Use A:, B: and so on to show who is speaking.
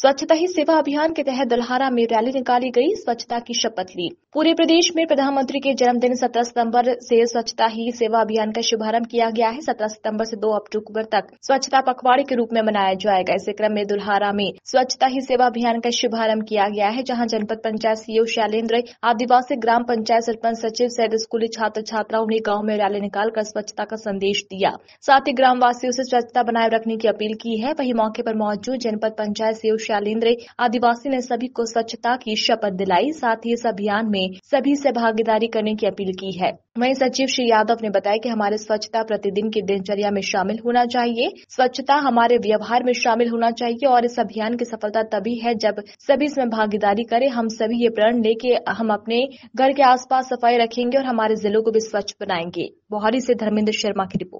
A: स्वच्छता ही सेवा अभियान के तहत दलहारा में रैली निकाली गई स्वच्छता की शपथ ली पूरे प्रदेश में प्रधानमंत्री के जन्मदिन 17 सितंबर से स्वच्छता ही सेवा अभियान का शुभारंभ किया गया है 17 सितंबर से 2 अक्टूबर तक स्वच्छता पखवाड़े के रूप में मनाया जाएगा इसी क्रम में दुल्हारा में स्वच्छता ही सेवा अभियान का शुभारंभ किया गया है जहाँ जनपद पंचायत सीओ शैलेन्द्र आदिवासी ग्राम पंचायत सरपंच सचिव सहित स्कूली छात्र छात्राओं ने गाँव में रैली निकालकर स्वच्छता का संदेश दिया साथ ही ग्रामवासियों ऐसी स्वच्छता बनाए रखने की अपील की है वही मौके आरोप मौजूद जनपद पंचायत सीओ शैलेंद्र आदिवासी ने सभी को स्वच्छता की शपथ दिलाई साथ ही इस अभियान में सभी से भागीदारी करने की अपील की है वहीं सचिव श्री यादव ने बताया कि हमारे स्वच्छता प्रतिदिन की दिनचर्या में शामिल होना चाहिए स्वच्छता हमारे व्यवहार में शामिल होना चाहिए और इस अभियान की सफलता तभी है जब सभी इसमें भागीदारी करें हम सभी ये प्रण ले के हम अपने घर के आसपास सफाई रखेंगे और हमारे जिलों को भी स्वच्छ बनाएंगे बोहरी से धर्मेंद्र शर्मा की रिपोर्ट